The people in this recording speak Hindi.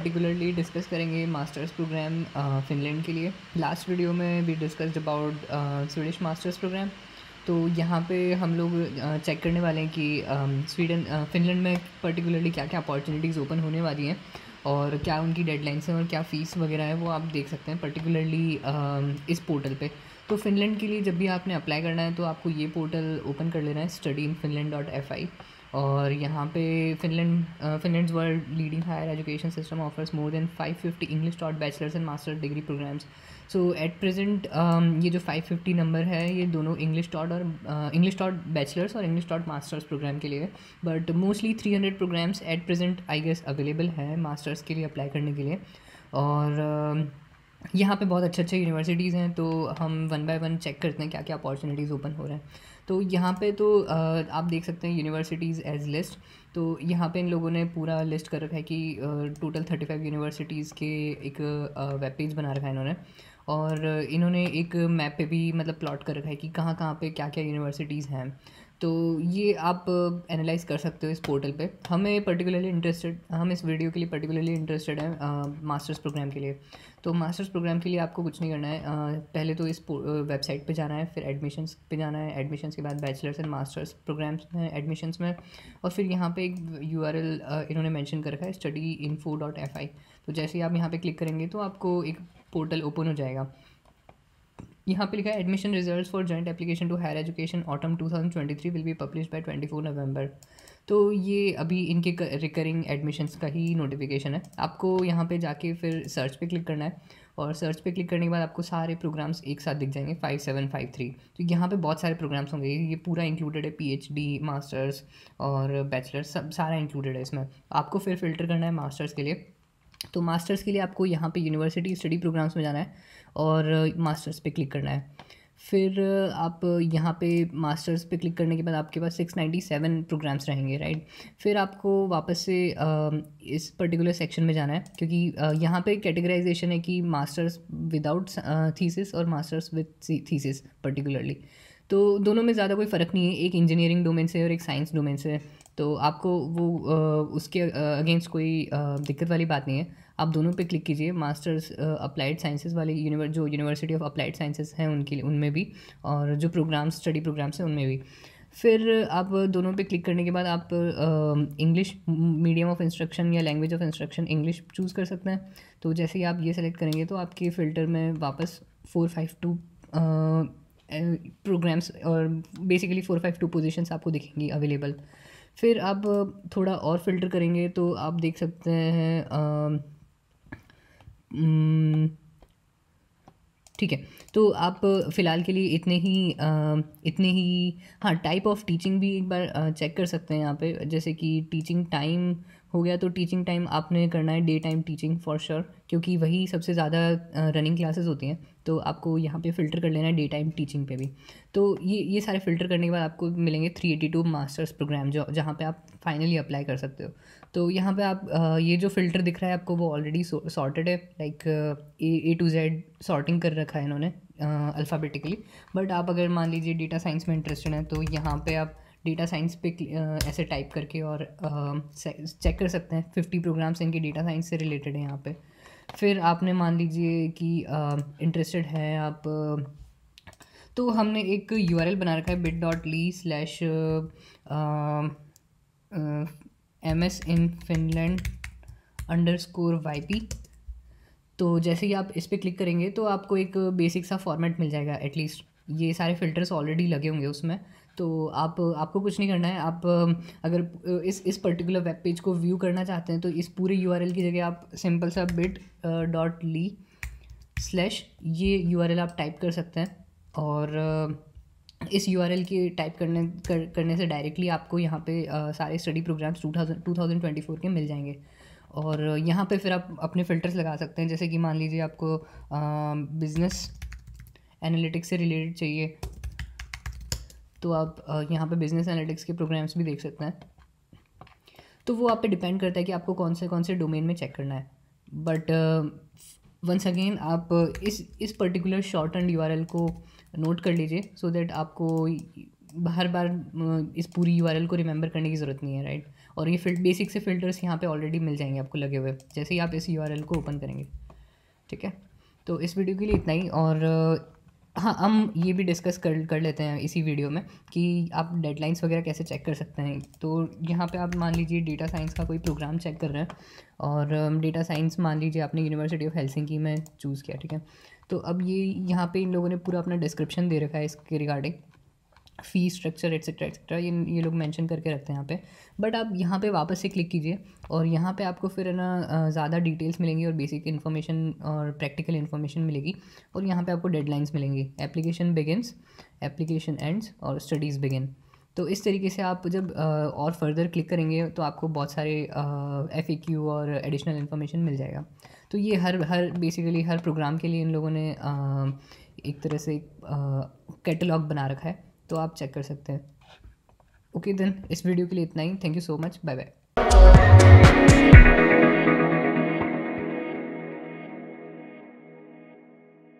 पर्टिकुलरली डिस्कस करेंगे मास्टर्स प्रोग्राम फिनलैंड के लिए लास्ट वीडियो में we discussed about Swedish masters programme तो यहाँ पे हम लोग चेक uh, करने वाले हैं कि स्वीडन um, फिनलैंड uh, में पर्टिकुलरली क्या क्या अपॉर्चुनिटीज़ ओपन होने वाली हैं और क्या उनकी डेडलाइंस हैं और क्या फ़ीस वगैरह है वो आप देख सकते हैं पर्टिकुलरली um, इस पोर्टल पे तो फिनलैंड के लिए जब भी आपने अप्लाई करना है तो आपको ये पोर्टल ओपन कर लेना है study in Finland dot F I और यहाँ पे Finland Finland world leading higher education system offers more than 550 English taught bachelors and masters degree programmes so at present ये जो 550 नंबर है ये दोनों इंग्लिश टॉट और इंग्लिश टॉट बैचलर्स और इंग्लिश टॉट मास्टर्स प्रोग्राम के लिए but mostly 300 programmes at present I guess available है मास्टर्स के लिए अप्लाई करने के लिए और uh, यहाँ पे बहुत अच्छे अच्छे यूनिवर्सिटीज़ हैं तो हम वन बाय वन चेक करते हैं क्या क्या अपॉर्चुनिटीज़ ओपन हो रहे हैं तो यहाँ पे तो आप देख सकते हैं यूनिवर्सिटीज़ एज लिस्ट तो यहाँ पे इन लोगों ने पूरा लिस्ट कर रखा है कि टोटल थर्टी फाइव यूनिवर्सिटीज़ के एक वेब पेज बना रखा है इन्होंने और इन्होंने एक मैप पे भी मतलब प्लॉट कर रखा है कि कहाँ कहाँ पे क्या क्या यूनिवर्सिटीज़ हैं तो ये आप एनालाइज कर सकते हो इस पोर्टल पे हमें पर्टिकुलरली इंटरेस्टेड हम इस वीडियो के लिए पर्टिकुलरली इंटरेस्टेड हैं मास्टर्स प्रोग्राम के लिए तो मास्टर्स प्रोग्राम के लिए आपको कुछ नहीं करना है आ, पहले तो इस वेबसाइट पे जाना है फिर एडमिशन्स पे जाना है एडमिशन्स के बाद बैचलर्स एंड मास्टर्स प्रोग्राम्स में एडमिशन्स में और फिर यहाँ पे एक यू इन्होंने मैंशन कर रखा है स्टडी डॉट एफ आई तो जैसे ही आप यहाँ पर क्लिक करेंगे तो आपको एक पोर्टल ओपन हो जाएगा यहाँ पे लिखा है admission result for joint application to higher education autumn two thousand twenty three will be publish by four November तो ये अभी इनके रिकरिंग एडमिशंस का ही नोटिफिकेशन है आपको यहाँ पे जाके फिर सर्च पे क्लिक करना है और सर्च पे क्लिक करने के बाद आपको सारे प्रोग्राम्स एक साथ दिख जाएंगे फाइव सेवन फाइव थ्री तो यहाँ पे बहुत सारे प्रोग्राम्स होंगे ये पूरा इंक्लूडेड है पीएचडी मास्टर्स और बैचलर्स सब सारा इंक्लूडेड है इसमें आपको फिर फिल्टर करना है मास्टर्स के लिए तो मास्टर्स के लिए आपको यहाँ पे यूनिवर्सिटी स्टडी प्रोग्राम्स में जाना है और मास्टर्स uh, पे क्लिक करना है फिर uh, आप uh, यहाँ पे मास्टर्स पे क्लिक करने के बाद आपके पास 697 प्रोग्राम्स रहेंगे राइट फिर आपको वापस से um, इस पर्टिकुलर सेक्शन में जाना है क्योंकि यहाँ पे कैटेगराइजेशन है कि मास्टर्स विदाउट थीसिस और मास्टर्स विद थीसिस पर्टिकुलरली तो दोनों में ज़्यादा कोई फ़र्क नहीं है एक इंजीनियरिंग डोमेन से और एक साइंस डोमेन से तो आपको वो उसके अगेंस्ट कोई दिक्कत वाली बात नहीं है आप दोनों पे क्लिक कीजिए मास्टर्स अप्लाइड साइंसेज वाले यूनिवर्स जो यूनिवर्सिटी ऑफ अप्लाइड साइंसेज हैं उनके लिए उनमें भी और जो प्रोग्राम स्टडी प्रोग्राम्स हैं उनमें भी फिर आप दोनों पे क्लिक करने के बाद आप इंग्लिश मीडियम ऑफ इंस्ट्रक्शन या language of instruction English choose कर सकते हैं तो जैसे ही आप ये सेलेक्ट करेंगे तो आपके फ़िल्टर में वापस फोर फाइव टू प्रोग्राम्स और basically four five two position आपको दिखेंगी अवेलेबल फिर आप थोड़ा और फिल्टर करेंगे तो आप देख सकते हैं ठीक है तो आप फ़िलहाल के लिए इतने ही आ, इतने ही हाँ टाइप ऑफ टीचिंग भी एक बार चेक कर सकते हैं यहाँ पे जैसे कि टीचिंग टाइम हो गया तो टीचिंग टाइम आपने करना है day time teaching for sure क्योंकि वही सबसे ज़्यादा रनिंग क्लासेस होती हैं तो आपको यहाँ पे फ़िल्टर कर लेना है डे टाइम टीचिंग पे भी तो ये ये सारे फ़िल्टर करने के बाद आपको मिलेंगे three eighty two masters programme जो जहाँ पे आप फाइनली अप्लाई कर सकते हो तो यहाँ पे आप आ, ये जो फ़िल्टर दिख रहा है आपको वो ऑलरेडी सॉर्टेड है like A to Z sorting कर रखा है इन्होंने अल्फ़ाबेटिकली बट आप अगर मान लीजिए डेटा साइंस में इंटरेस्टेड हैं तो यहाँ पर आप डेटा साइंस पे ऐसे टाइप करके और चेक कर सकते हैं फिफ्टी प्रोग्राम्स इनके डेटा साइंस से रिलेटेड हैं यहाँ पे फिर आपने मान लीजिए कि इंटरेस्टेड हैं आप तो हमने एक यू बना रखा है bit dot ly slash M S in Finland underscore Y P तो जैसे ही आप इस पर क्लिक करेंगे तो आपको एक बेसिक सा फॉर्मेट मिल जाएगा एटलीस्ट ये सारे फिल्टर्स ऑलरेडी लगे होंगे उसमें तो आप आपको कुछ नहीं करना है आप अगर इस इस पर्टिकुलर वेब पेज को व्यू करना चाहते हैं तो इस पूरे यू की जगह आप सिंपल सा बिट डॉट ली स्लैश ये यू आप टाइप कर सकते हैं और uh, इस यू आर एल की टाइप करने कर, करने से डायरेक्टली आपको यहाँ पे आ, uh, सारे study programs two thousand two thousand twenty four के मिल जाएंगे और यहाँ पे फिर आप अपने फ़िल्टर्स लगा सकते हैं जैसे कि मान लीजिए आपको बिज़नेस uh, एनालिटिक्स से रिलेटेड चाहिए तो आप यहाँ पे बिज़नेस एनालिटिक्स के प्रोग्राम्स भी देख सकते हैं तो वो आप पे डिपेंड करता है कि आपको कौन से कौन से डोमेन में चेक करना है बट वंस अगेन आप इस इस पर्टिकुलर शॉर्ट एंड यू को नोट कर लीजिए सो so दैट आपको बार बार इस पूरी यू को रिमेंबर करने की ज़रूरत नहीं है राइट right? और ये फिल्ट बेसिक से फिल्टर्स यहाँ पे ऑलरेडी मिल जाएंगे आपको लगे हुए जैसे ही आप इस यू को ओपन करेंगे ठीक है तो इस वीडियो के लिए इतना ही और हाँ हम ये भी डिस्कस कर कर लेते हैं इसी वीडियो में कि आप डेडलाइंस वगैरह कैसे चेक कर सकते हैं तो यहाँ पे आप मान लीजिए डेटा साइंस का कोई प्रोग्राम चेक कर रहे हैं और डेटा um, साइंस मान लीजिए आपने यूनिवर्सिटी ऑफ हेलसिंकी में चूज़ किया ठीक है तो अब ये यहाँ पे इन लोगों ने पूरा अपना डिस्क्रिप्शन दे रखा है इसके regarding fee structure etcetera etcetera ये ये लोग मेंशन करके रखते हैं यहाँ पे बट आप यहाँ पे वापस से क्लिक कीजिए और यहाँ पे आपको फिर है ना ज़्यादा डिटेल्स मिलेंगी और बेसिक इन्फॉर्मेशन और प्रैक्टिकल इन्फॉर्मेशन मिलेगी और यहाँ पे आपको डेडलाइंस मिलेंगी एप्लीकेशन बिगिनस एप्लीकेशन एंड्स और स्टडीज़ बिगिन तो इस तरीके से आप जब और फर्दर क्लिक करेंगे तो आपको बहुत सारे एफ क्यू और एडिशनल इन्फॉर्मेशन मिल जाएगा तो ये हर हर बेसिकली हर प्रोग्राम के लिए इन लोगों ने एक तरह से कैटलॉग बना रखा है तो आप चेक कर सकते हैं ओके okay, देन इस वीडियो के लिए इतना ही thank you so much bye bye